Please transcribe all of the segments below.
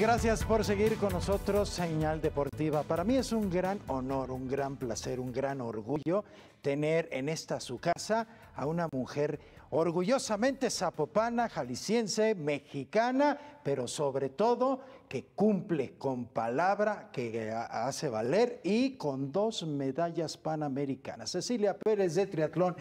Gracias por seguir con nosotros, Señal Deportiva. Para mí es un gran honor, un gran placer, un gran orgullo tener en esta su casa a una mujer orgullosamente zapopana, jalisciense, mexicana, pero sobre todo que cumple con palabra, que hace valer y con dos medallas panamericanas. Cecilia Pérez de Triatlón,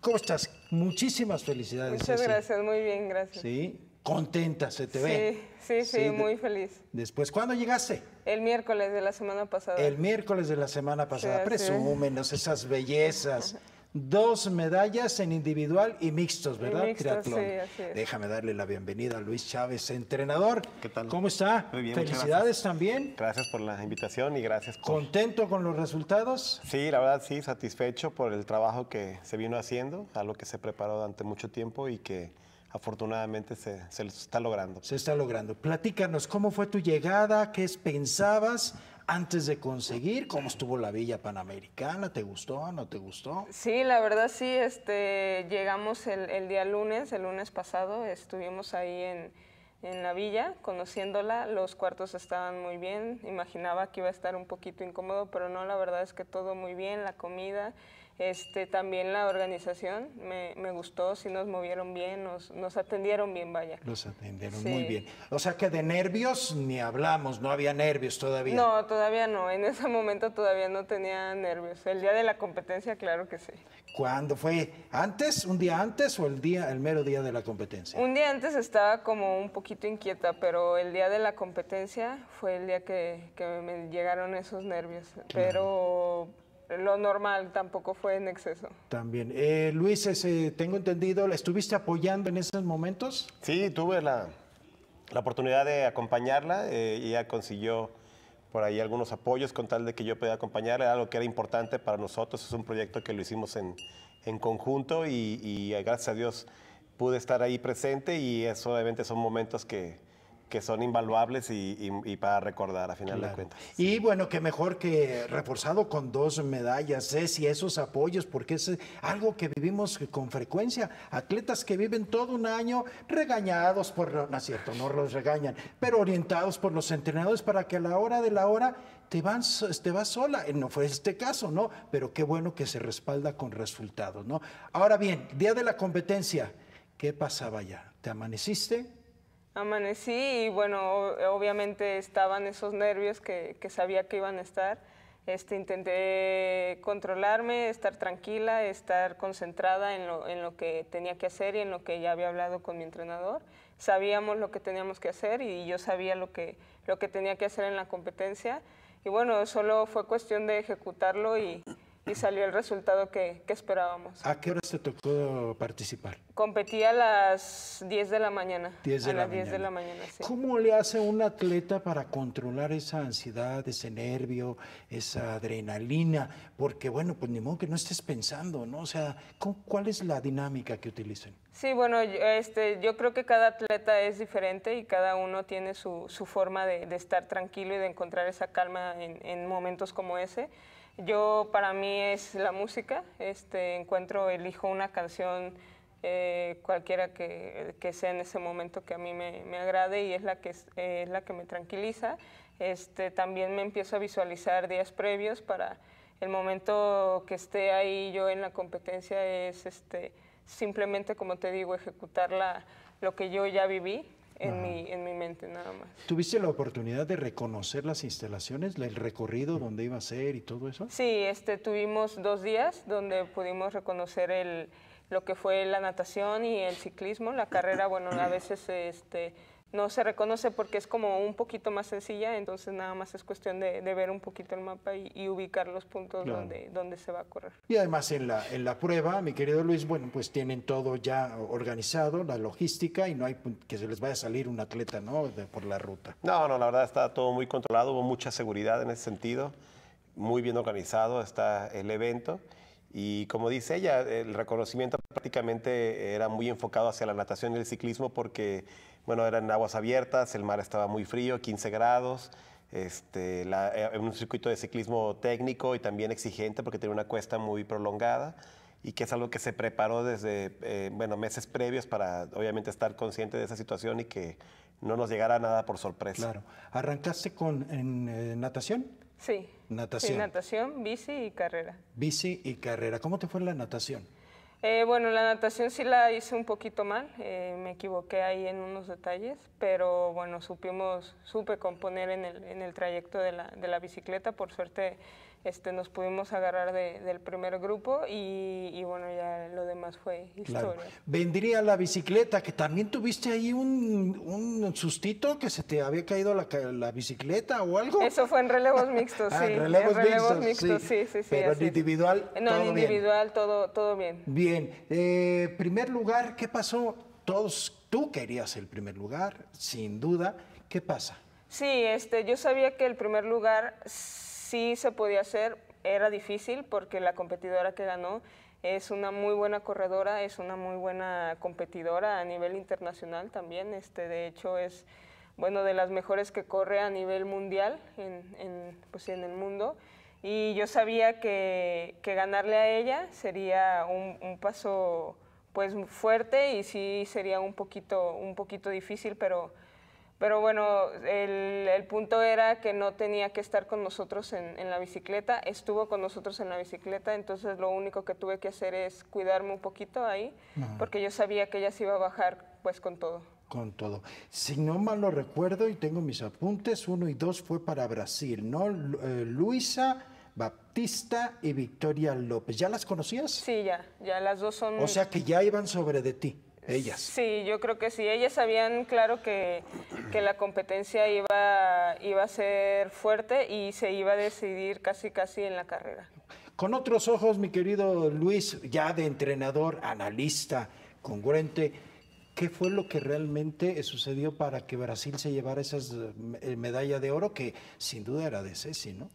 Costas, Muchísimas felicidades. Muchas gracias, muy bien, gracias. Sí, contenta se te ve. Sí, sí, sí, muy feliz. Después, ¿cuándo llegaste? El miércoles de la semana pasada. El miércoles de la semana pasada. Presúmenos esas bellezas. Dos medallas en individual y mixtos, ¿verdad? triatlón sí, así Déjame darle la bienvenida a Luis Chávez, entrenador. ¿Qué tal? ¿Cómo está? Muy bien. Felicidades también. Gracias por la invitación y gracias por... ¿Contento con los resultados? Sí, la verdad sí, satisfecho por el trabajo que se vino haciendo, algo que se preparó durante mucho tiempo y que afortunadamente se, se está logrando. Se está logrando. Platícanos, ¿cómo fue tu llegada? ¿Qué pensabas? antes de conseguir, cómo estuvo la Villa Panamericana, ¿te gustó no te gustó? Sí, la verdad sí, este, llegamos el, el día lunes, el lunes pasado, estuvimos ahí en, en, la Villa, conociéndola, los cuartos estaban muy bien, imaginaba que iba a estar un poquito incómodo, pero no, la verdad es que todo muy bien, la comida, este, también la organización me, gustó, sí nos movieron bien, nos, nos atendieron bien, vaya. Nos atendieron muy bien. O sea que de nervios ni hablamos, no había nervios todavía. No, todavía no, en ese momento todavía no tenía nervios. El día de la competencia, claro que sí. ¿Cuándo fue? ¿Antes? ¿Un día antes o el, día, el mero día de la competencia? Un día antes estaba como un poquito inquieta, pero el día de la competencia fue el día que, me llegaron esos nervios. Pero lo normal, tampoco fue en exceso. También. Eh, Luis, tengo entendido, ¿la estuviste apoyando en esos momentos? Sí, tuve la, oportunidad de acompañarla. Eh, ella consiguió por ahí algunos apoyos con tal de que yo pudiera acompañarla. algo que era importante para nosotros. Es un proyecto que lo hicimos en, conjunto y, y, eh, gracias a Dios pude estar ahí presente y solamente obviamente son momentos que, que son invaluables y, para recordar a final de cuentas. Y bueno, que mejor que reforzado con dos medallas, es ¿eh? y esos apoyos, porque es algo que vivimos con frecuencia. Atletas que viven todo un año regañados por, no es cierto, no los regañan, pero orientados por los entrenadores para que a la hora de la hora te van te vas sola. Eh, no fue este caso, ¿no? Pero qué bueno que se respalda con resultados, ¿no? Ahora bien, día de la competencia, ¿qué pasaba ya? ¿Te amaneciste? Amanecí y bueno, obviamente estaban esos nervios que, que sabía que iban a estar. Este, intenté controlarme, estar tranquila, estar concentrada en lo, en lo, que tenía que hacer y en lo que ya había hablado con mi entrenador. Sabíamos lo que teníamos que hacer y yo sabía lo que, lo que tenía que hacer en la competencia. Y bueno, solo fue cuestión de ejecutarlo y, salió el resultado que, que esperábamos. ¿A qué hora te tocó participar? Competí a las 10 de la mañana. a las 10 de la mañana, sí. ¿Cómo le hace un atleta para controlar esa ansiedad, ese nervio, esa adrenalina? Porque, bueno, pues ni modo que no estés pensando, ¿no? O sea, ¿cuál es la dinámica que utilizan? Sí, bueno, este, yo creo que cada atleta es diferente y cada uno tiene su, su forma de, estar tranquilo y de encontrar esa calma en, en momentos como ese. Yo, para mí, es la música. Este, encuentro, elijo una canción eh, cualquiera que, sea en ese momento que a mí me, agrade y es la que, es la que me tranquiliza. Este, también me empiezo a visualizar días previos para el momento que esté ahí yo en la competencia es este, simplemente, como te digo, ejecutar lo que yo ya viví, en, mi, en mi, mente nada más. ¿Tuviste la oportunidad de reconocer las instalaciones, el recorrido, mm. donde iba a ser y todo eso? Sí, este, tuvimos dos días donde pudimos reconocer el, lo que fue la natación y el ciclismo, la carrera, bueno, a veces este, no se reconoce porque es como un poquito más sencilla, entonces nada más es cuestión de, ver un poquito el mapa y, ubicar los puntos donde, donde se va a correr. Y además en la, en la prueba, mi querido Luis, bueno, pues tienen todo ya organizado, la logística y no hay que se les vaya a salir un atleta, ¿no? por la ruta. No, no, la verdad está todo muy controlado, hubo mucha seguridad en ese sentido, muy bien organizado está el evento y como dice ella, el reconocimiento prácticamente era muy enfocado hacia la natación y el ciclismo porque, bueno, eran aguas abiertas, el mar estaba muy frío, 15 grados, este, eh, en un circuito de ciclismo técnico y también exigente porque tenía una cuesta muy prolongada y que es algo que se preparó desde, eh, bueno, meses previos para obviamente estar consciente de esa situación y que no nos llegara nada por sorpresa. Claro. ¿Arrancaste con en, eh, natación? Sí. Natación. natación, bici y carrera. Bici y carrera. ¿Cómo te fue la natación? Eh, bueno, la natación sí la hice un poquito mal, eh, me equivoqué ahí en unos detalles, pero bueno, supimos, supe componer en el, trayecto de la, de la bicicleta, por suerte este, nos pudimos agarrar del primer grupo y, bueno, ya lo demás fue historia. Vendría la bicicleta, que también tuviste ahí un, un, sustito que se te había caído la, la bicicleta o algo. Eso fue en relevos mixtos, ah, sí. en relevos, mixtos, sí. sí, sí, Pero en individual, no, en individual, Todo, todo bien. Bien. Eh, primer lugar, ¿qué pasó? Todos, tú querías el primer lugar, sin duda. ¿Qué pasa? Sí, este, yo sabía que el primer lugar sí se podía hacer, era difícil porque la competidora que ganó es una muy buena corredora, es una muy buena competidora a nivel internacional también. Este, de hecho, es bueno, de las mejores que corre a nivel mundial en, en, pues, en el mundo. Y yo sabía que, que ganarle a ella sería un, paso pues, fuerte y sí sería un poquito, un poquito difícil, pero pero bueno, el, punto era que no tenía que estar con nosotros en, la bicicleta, estuvo con nosotros en la bicicleta, entonces lo único que tuve que hacer es cuidarme un poquito ahí, porque yo sabía que ella se iba a bajar pues con todo. Con todo. Si no mal lo recuerdo y tengo mis apuntes, uno y dos fue para Brasil, ¿no? Eh, Luisa, Baptista y Victoria López. ¿Ya las conocías? Sí, ya, ya las dos son... O sea que ya iban sobre de ti. Ellas. Sí, yo creo que sí. Ellas sabían, claro, que, que, la competencia iba, iba a ser fuerte y se iba a decidir casi, casi en la carrera. Con otros ojos, mi querido Luis, ya de entrenador, analista, congruente, ¿qué fue lo que realmente sucedió para que Brasil se llevara esa eh, medalla de oro que sin duda era de Ceci, ¿no?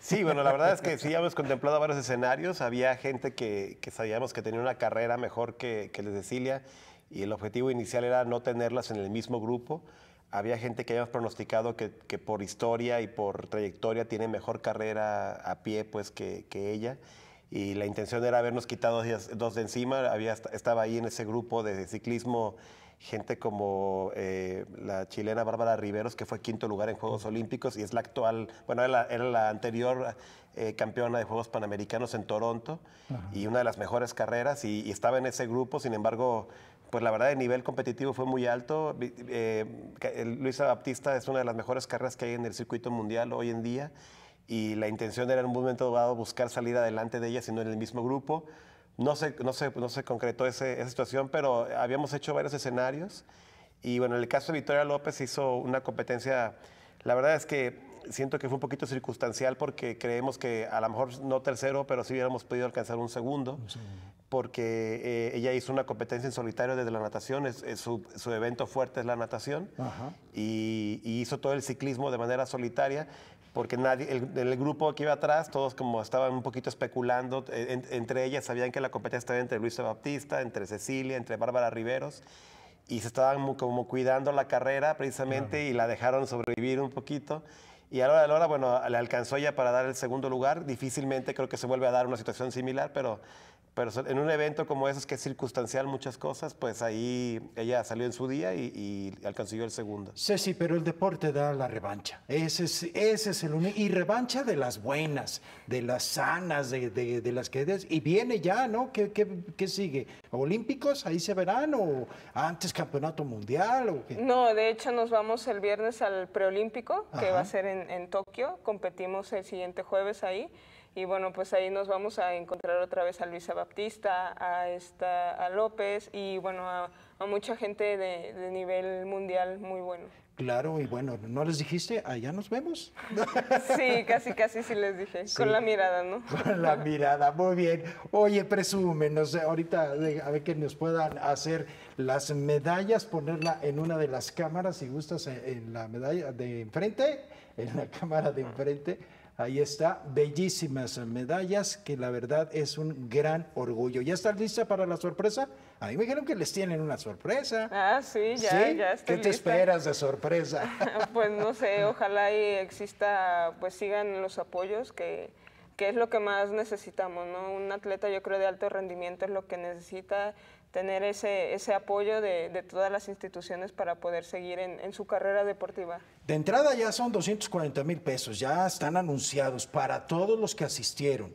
Sí, bueno, la verdad es que sí hemos contemplado varios escenarios. Había gente que, sabíamos que tenía una carrera mejor que, la de Cecilia y el objetivo inicial era no tenerlas en el mismo grupo. Había gente que habíamos pronosticado que, por historia y por trayectoria tiene mejor carrera a pie pues que, ella y la intención era habernos quitado dos de encima. Había, estaba ahí en ese grupo de ciclismo gente como eh, la chilena Bárbara Riveros, que fue quinto lugar en Juegos Olímpicos y es la actual, bueno, era la, anterior eh, campeona de Juegos Panamericanos en Toronto y una de las mejores carreras y, estaba en ese grupo, sin embargo, pues la verdad el nivel competitivo fue muy alto. Eh, Luisa Baptista es una de las mejores carreras que hay en el circuito mundial hoy en día y la intención era en un momento dado buscar salir adelante de ella, sino en el mismo grupo. No se, no se, concretó esa situación, pero habíamos hecho varios escenarios y bueno, en el caso de Victoria López hizo una competencia, la verdad es que siento que fue un poquito circunstancial porque creemos que a lo mejor no tercero, pero sí hubiéramos podido alcanzar un segundo, porque eh, ella hizo una competencia en solitario desde la natación, es, su, evento fuerte es la natación, y, hizo todo el ciclismo de manera solitaria, porque nadie, el, grupo que iba atrás, todos como estaban un poquito especulando, eh, entre ellas sabían que la competencia estaba entre Luisa Baptista, entre Cecilia, entre Bárbara Riveros, y se estaban como cuidando la carrera precisamente y la dejaron sobrevivir un poquito y a la hora bueno, le alcanzó ya para dar el segundo lugar. Difícilmente creo que se vuelve a dar una situación similar, pero, pero en un evento como esos que es circunstancial muchas cosas, pues ahí ella salió en su día y, alcanzó el segundo. Sí, sí, pero el deporte da la revancha. Ese es, ese es el único. Y revancha de las buenas, de las sanas, de, de, las que... y viene ya, ¿no? ¿Qué, ¿Qué, qué, sigue? ¿Olímpicos? Ahí se verán o antes campeonato mundial o No, de hecho nos vamos el viernes al preolímpico, que va a ser en en, Tokio, competimos el siguiente jueves ahí y bueno, pues ahí nos vamos a encontrar otra vez a Luisa Baptista, a, esta, a López y bueno, a, mucha gente de nivel mundial muy bueno. Claro, y bueno, ¿no les dijiste? Allá nos vemos. Sí, casi, casi sí les dije, con la mirada, ¿no? Con la mirada, muy bien. Oye, presúmenos, ahorita a ver que nos puedan hacer las medallas, ponerla en una de las cámaras, si gustas, en la medalla de enfrente, en la cámara de enfrente Ahí está, bellísimas medallas, que la verdad es un gran orgullo. ¿Ya estás lista para la sorpresa? A mí me dijeron que les tienen una sorpresa. Ah, sí, ya, ya estoy ¿Qué te esperas de sorpresa? pues no sé, ojalá y exista, pues sigan los apoyos que, que es lo que más necesitamos, ¿no? Un atleta yo creo de alto rendimiento es lo que necesita tener ese, ese apoyo de, todas las instituciones para poder seguir en, en, su carrera deportiva. De entrada ya son 240 mil pesos, ya están anunciados para todos los que asistieron.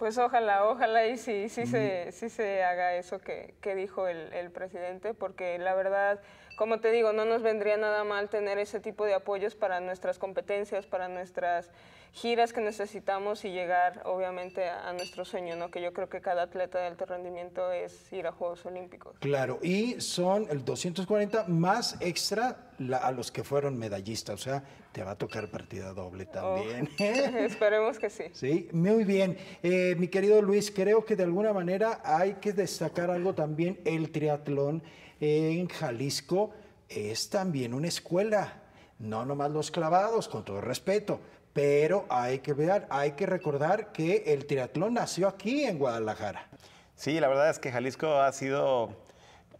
Pues ojalá, ojalá y sí, sí, se, se haga eso que, dijo el, el, presidente, porque la verdad, como te digo, no nos vendría nada mal tener ese tipo de apoyos para nuestras competencias, para nuestras giras que necesitamos y llegar obviamente a, nuestro sueño, ¿no? que yo creo que cada atleta de alto rendimiento es ir a Juegos Olímpicos. Claro, y son el 240 más extra a los que fueron medallistas, o sea, te va a tocar partida doble oh, también. esperemos que sí. Sí, muy bien. Eh, mi querido Luis, creo que de alguna manera hay que destacar algo también. El triatlón eh, en Jalisco es también una escuela. No nomás los clavados, con todo respeto, pero hay que ver, hay que recordar que el triatlón nació aquí en Guadalajara. Sí, la verdad es que Jalisco ha sido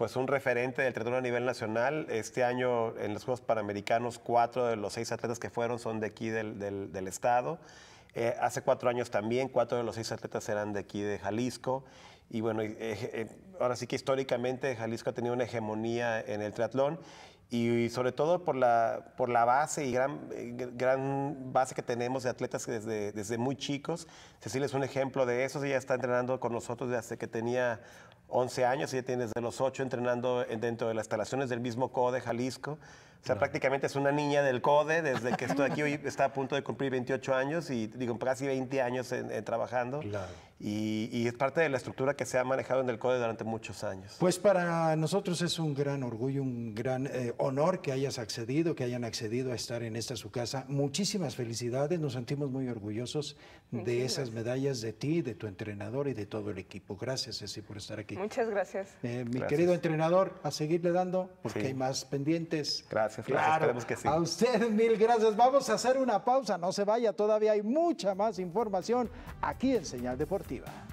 pues un referente del triatlón a nivel nacional. Este año en los Juegos Panamericanos, cuatro de los seis atletas que fueron son de aquí del, estado. Eh, hace cuatro años también, cuatro de los seis atletas eran de aquí de Jalisco. Y bueno, eh, eh, ahora sí que históricamente Jalisco ha tenido una hegemonía en el triatlón y, sobre todo por la, base y gran, eh, gran base que tenemos de atletas desde, desde muy chicos. Cecilia es un ejemplo de eso, ella está entrenando con nosotros desde que tenía 11 años, ella tiene desde los 8 entrenando dentro de las instalaciones del mismo CODE Jalisco. O sea, prácticamente es una niña del CODE desde que estoy aquí. Hoy está a punto de cumplir 28 años y digo, casi 20 años trabajando. Claro. Y, es parte de la estructura que se ha manejado en el CODE durante muchos años. Pues para nosotros es un gran orgullo, un gran eh, honor que hayas accedido, que hayan accedido a estar en esta su casa. Muchísimas felicidades, nos sentimos muy orgullosos de esas medallas de ti, de tu entrenador y de todo el equipo. Gracias, Ceci, por estar aquí. Muchas gracias. Eh, mi querido entrenador, a seguirle dando, porque hay más pendientes. Gracias claro. que A usted mil gracias. Vamos a hacer una pausa, no se vaya, todavía hay mucha más información aquí en Señal Deportiva.